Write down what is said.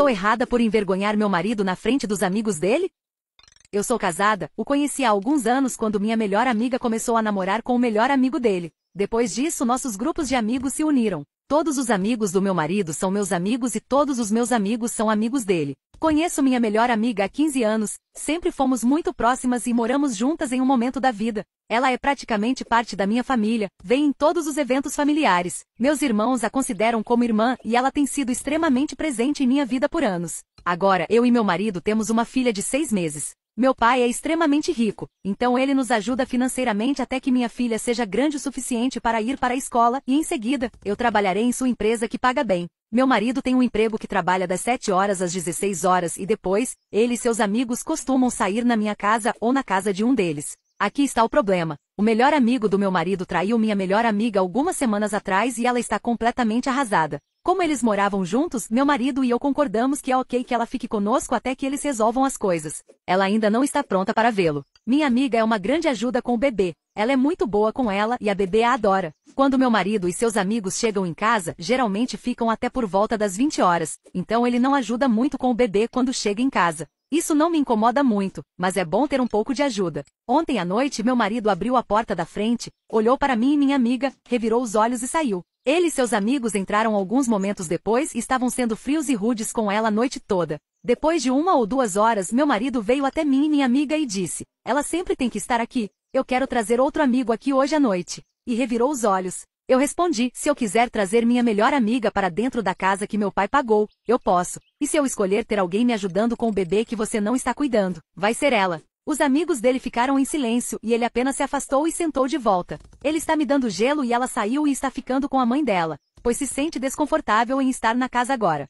sou errada por envergonhar meu marido na frente dos amigos dele? Eu sou casada, o conheci há alguns anos quando minha melhor amiga começou a namorar com o melhor amigo dele. Depois disso, nossos grupos de amigos se uniram. Todos os amigos do meu marido são meus amigos e todos os meus amigos são amigos dele. Conheço minha melhor amiga há 15 anos, sempre fomos muito próximas e moramos juntas em um momento da vida. Ela é praticamente parte da minha família, vem em todos os eventos familiares. Meus irmãos a consideram como irmã e ela tem sido extremamente presente em minha vida por anos. Agora, eu e meu marido temos uma filha de seis meses. Meu pai é extremamente rico, então ele nos ajuda financeiramente até que minha filha seja grande o suficiente para ir para a escola e em seguida, eu trabalharei em sua empresa que paga bem. Meu marido tem um emprego que trabalha das 7 horas às 16 horas e depois, ele e seus amigos costumam sair na minha casa ou na casa de um deles. Aqui está o problema. O melhor amigo do meu marido traiu minha melhor amiga algumas semanas atrás e ela está completamente arrasada. Como eles moravam juntos, meu marido e eu concordamos que é ok que ela fique conosco até que eles resolvam as coisas. Ela ainda não está pronta para vê-lo. Minha amiga é uma grande ajuda com o bebê. Ela é muito boa com ela e a bebê a adora. Quando meu marido e seus amigos chegam em casa, geralmente ficam até por volta das 20 horas, então ele não ajuda muito com o bebê quando chega em casa. Isso não me incomoda muito, mas é bom ter um pouco de ajuda. Ontem à noite, meu marido abriu a porta da frente, olhou para mim e minha amiga, revirou os olhos e saiu. Ele e seus amigos entraram alguns momentos depois e estavam sendo frios e rudes com ela a noite toda. Depois de uma ou duas horas, meu marido veio até mim e minha amiga e disse: Ela sempre tem que estar aqui. Eu quero trazer outro amigo aqui hoje à noite. E revirou os olhos. Eu respondi: se eu quiser trazer minha melhor amiga para dentro da casa que meu pai pagou, eu posso. E se eu escolher ter alguém me ajudando com o bebê que você não está cuidando, vai ser ela. Os amigos dele ficaram em silêncio e ele apenas se afastou e sentou de volta. Ele está me dando gelo e ela saiu e está ficando com a mãe dela, pois se sente desconfortável em estar na casa agora.